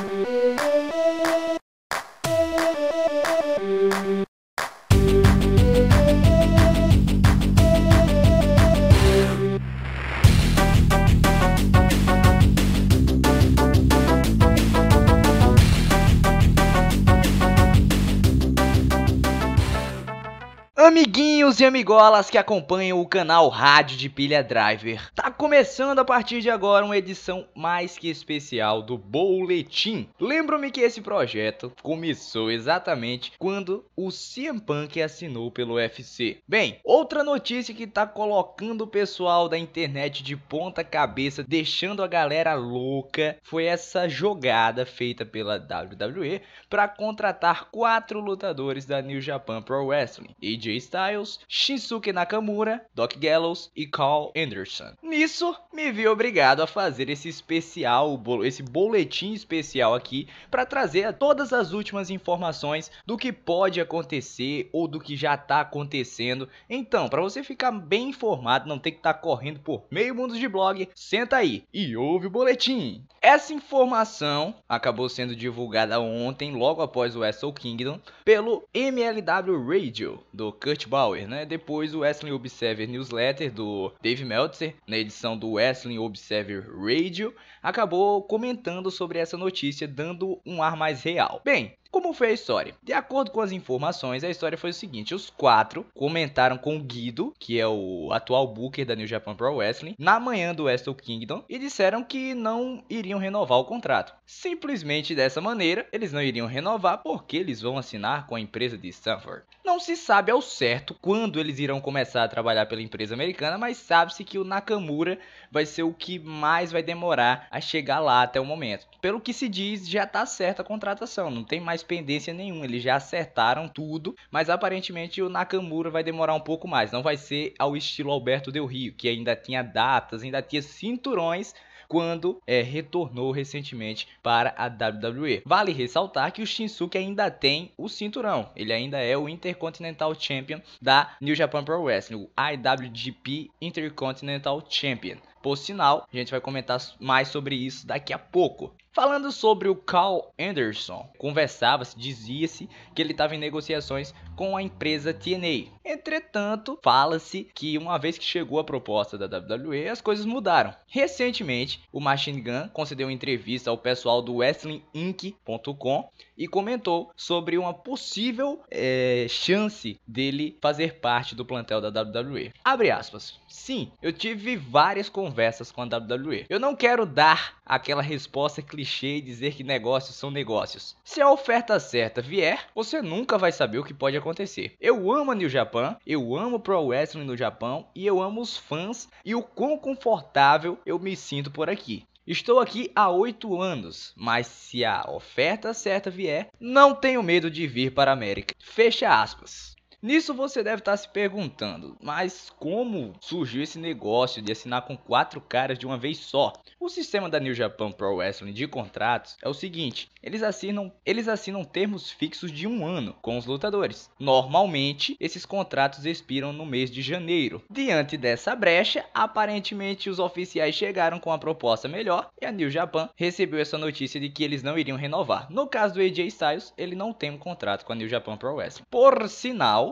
Música Amiguinhos e amigolas que acompanham o canal Rádio de Pilha Driver, tá começando a partir de agora uma edição mais que especial do Boletim. Lembro-me que esse projeto começou exatamente quando o CM Punk assinou pelo UFC. Bem, outra notícia que tá colocando o pessoal da internet de ponta cabeça, deixando a galera louca, foi essa jogada feita pela WWE para contratar quatro lutadores da New Japan Pro Wrestling. AJ AJ Styles, Shinsuke Nakamura, Doc Gallows e Carl Anderson. Nisso, me vi obrigado a fazer esse especial, esse boletim especial aqui para trazer todas as últimas informações do que pode acontecer ou do que já está acontecendo. Então, para você ficar bem informado, não ter que estar tá correndo por meio mundo de blog, senta aí e ouve o boletim. Essa informação acabou sendo divulgada ontem, logo após o Wrestle Kingdom, pelo MLW Radio do Kurt Bauer, né? Depois o Wrestling Observer Newsletter do Dave Meltzer, na edição do Wrestling Observer Radio, acabou comentando sobre essa notícia, dando um ar mais real. Bem, como foi a história? De acordo com as informações, a história foi o seguinte: os quatro comentaram com o Guido, que é o atual booker da New Japan Pro Wrestling, na manhã do Wrestle Kingdom e disseram que não iriam renovar o contrato. Simplesmente dessa maneira, eles não iriam renovar porque eles vão assinar com a empresa de Stanford. Não se sabe ao certo quando eles irão começar a trabalhar pela empresa americana, mas sabe-se que o Nakamura vai ser o que mais vai demorar a chegar lá até o momento. Pelo que se diz, já está certa a contratação, não tem mais pendência nenhuma, eles já acertaram tudo, mas aparentemente o Nakamura vai demorar um pouco mais, não vai ser ao estilo Alberto Del Rio, que ainda tinha datas, ainda tinha cinturões quando é, retornou recentemente para a WWE. Vale ressaltar que o Shinsuke ainda tem o cinturão, ele ainda é o Intercontinental Champion da New Japan Pro Wrestling, o IWGP Intercontinental Champion. Por sinal, a gente vai comentar mais sobre isso daqui a pouco. Falando sobre o Carl Anderson, conversava-se, dizia-se que ele estava em negociações com a empresa TNA. Entretanto, fala-se que uma vez que chegou a proposta da WWE, as coisas mudaram. Recentemente, o Machine Gun concedeu uma entrevista ao pessoal do WrestlingInc.com e comentou sobre uma possível é, chance dele fazer parte do plantel da WWE. Abre aspas. Sim, eu tive várias conversas conversas com a WWE. Eu não quero dar aquela resposta clichê e dizer que negócios são negócios. Se a oferta certa vier, você nunca vai saber o que pode acontecer. Eu amo a New Japan, eu amo o Pro Wrestling no Japão e eu amo os fãs e o quão confortável eu me sinto por aqui. Estou aqui há oito anos, mas se a oferta certa vier, não tenho medo de vir para a América. Fecha aspas. Nisso você deve estar tá se perguntando, mas como surgiu esse negócio de assinar com quatro caras de uma vez só? O sistema da New Japan Pro Wrestling de contratos é o seguinte: eles assinam, eles assinam termos fixos de um ano com os lutadores. Normalmente, esses contratos expiram no mês de janeiro. Diante dessa brecha, aparentemente os oficiais chegaram com a proposta melhor e a New Japan recebeu essa notícia de que eles não iriam renovar. No caso do AJ Styles, ele não tem um contrato com a New Japan Pro Wrestling. Por sinal,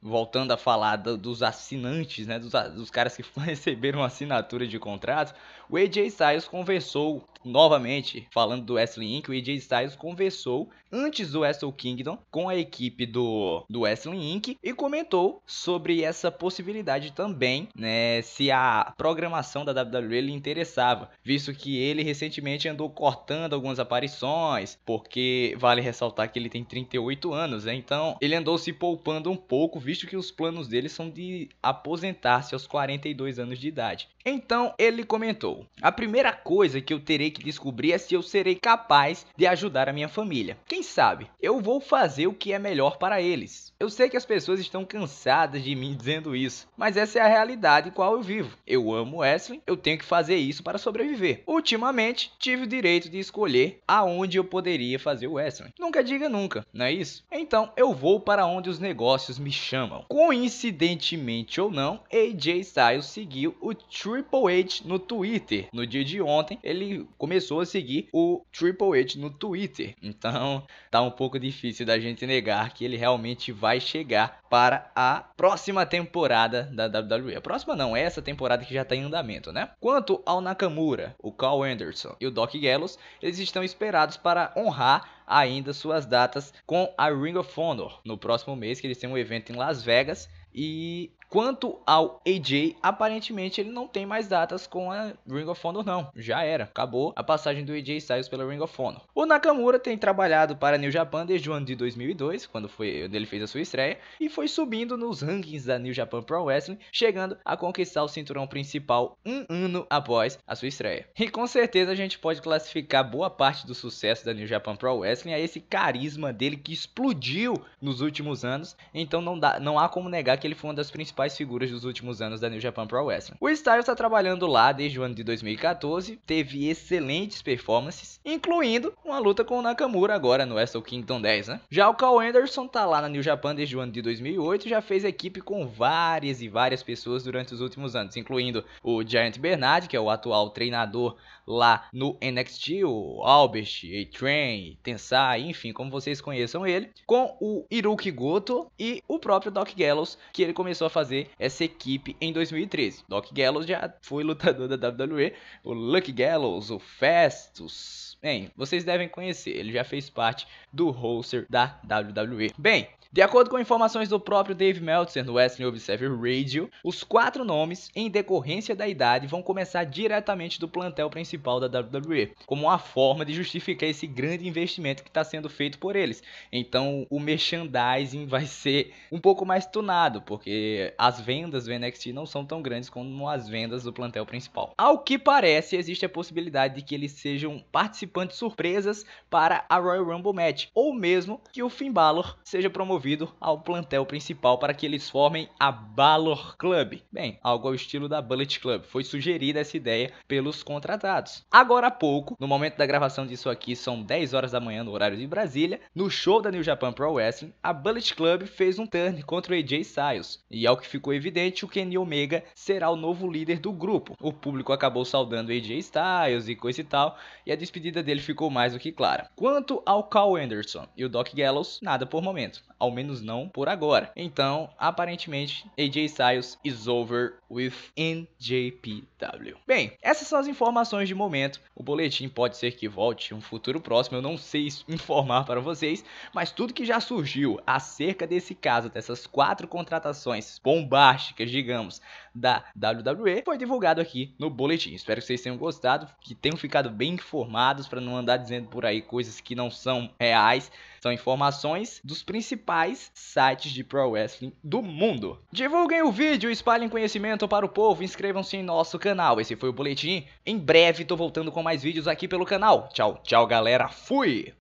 voltando a falar do, dos assinantes, né, dos, dos, caras que receberam assinatura de contrato, o AJ Styles conversou novamente, falando do Wrestling Inc., o AJ Styles conversou antes do Wrestle Kingdom com a equipe do, do Wrestling Inc. e comentou sobre essa possibilidade também, né, se a programação da WWE lhe interessava, visto que ele recentemente andou cortando algumas aparições, porque vale ressaltar que ele tem 38 anos, né, então ele andou se poupando um pouco, visto que os planos dele são de aposentar-se aos 42 anos de idade. Então ele comentou: A primeira coisa que eu terei que descobrir é se eu serei capaz de ajudar a minha família. Quem sabe? Eu vou fazer o que é melhor para eles. Eu sei que as pessoas estão cansadas de mim dizendo isso, mas essa é a realidade em qual eu vivo. Eu amo Wesley, eu tenho que fazer isso para sobreviver. Ultimamente, tive o direito de escolher aonde eu poderia fazer o Wesley. Nunca diga nunca, não é isso? Então eu vou para onde os negócios me chamam chamam. Coincidentemente ou não, AJ Styles seguiu o Triple H no Twitter. No dia de ontem, ele começou a seguir o Triple H no Twitter. Então, tá um pouco difícil da gente negar que ele realmente vai chegar para a próxima temporada da WWE. A próxima não, é essa temporada que já está em andamento, né? Quanto ao Nakamura, o Carl Anderson e o Doc Gallows, eles estão esperados para honrar ainda suas datas com a Ring of Honor no próximo mês, que eles têm um evento em Las Vegas. E Quanto ao AJ, aparentemente ele não tem mais datas com a Ring of Honor não, já era, acabou a passagem do AJ Styles pela Ring of Honor. O Nakamura tem trabalhado para New Japan desde o ano de 2002, quando foi quando ele fez a sua estreia, e foi subindo nos rankings da New Japan Pro Wrestling, chegando a conquistar o cinturão principal um ano após a sua estreia. E com certeza a gente pode classificar boa parte do sucesso da New Japan Pro Wrestling a esse carisma dele que explodiu nos últimos anos, então não, dá, não há como negar que ele foi uma das principais principais figuras dos últimos anos da New Japan Pro Wrestling. O Styles está trabalhando lá desde o ano de 2014, teve excelentes performances, incluindo uma luta com o Nakamura agora no Wrestle Kingdom 10, né? Já o Cal Anderson tá lá na New Japan desde o ano de 2008 e já fez equipe com várias e várias pessoas durante os últimos anos, incluindo o Giant Bernard, que é o atual treinador lá no NXT, o Albert, A-Train, Tensai, enfim, como vocês conheçam ele, com o Hiroki Goto e o próprio Doc Gallows, que ele começou a fazer fazer essa equipe em 2013. Doc Gallows já foi lutador da WWE, o Lucky Gallows, o Festus, Bem, vocês devem conhecer, ele já fez parte do roster da WWE. Bem, de acordo com informações do próprio Dave Meltzer no Wrestling Observer Radio, os quatro nomes, em decorrência da idade, vão começar diretamente do plantel principal da WWE, como uma forma de justificar esse grande investimento que está sendo feito por eles. Então, o merchandising vai ser um pouco mais tunado, porque as vendas do NXT não são tão grandes como as vendas do plantel principal. Ao que parece, existe a possibilidade de que eles sejam participantes participantes surpresas para a Royal Rumble Match, ou mesmo que o Finn Balor seja promovido ao plantel principal para que eles formem a Balor Club. Bem, algo ao estilo da Bullet Club. Foi sugerida essa ideia pelos contratados. Agora há pouco, no momento da gravação disso aqui, são 10 horas da manhã no horário de Brasília, no show da New Japan Pro Wrestling, a Bullet Club fez um turn contra o AJ Styles. E ao que ficou evidente, o Kenny Omega será o novo líder do grupo. O público acabou saudando AJ Styles e coisa e tal, e a despedida dúvida dele ficou mais do que clara. Quanto ao Cal Anderson e o Doc Gallows, nada por momento, ao menos não por agora. Então, aparentemente, AJ Styles is over with NJPW. Bem, essas são as informações de momento. O boletim pode ser que volte em um futuro próximo, eu não sei informar para vocês, mas tudo que já surgiu acerca desse caso, dessas quatro contratações bombásticas, digamos, da WWE, foi divulgado aqui no boletim. Espero que vocês tenham gostado, que tenham ficado bem informados para não andar dizendo por aí coisas que não são reais. São informações dos principais sites de pro wrestling do mundo. Divulguem o vídeo, espalhem conhecimento para o povo, inscrevam-se em nosso canal. Esse foi o boletim. Em breve tô voltando com mais vídeos aqui pelo canal. Tchau, tchau, galera. Fui.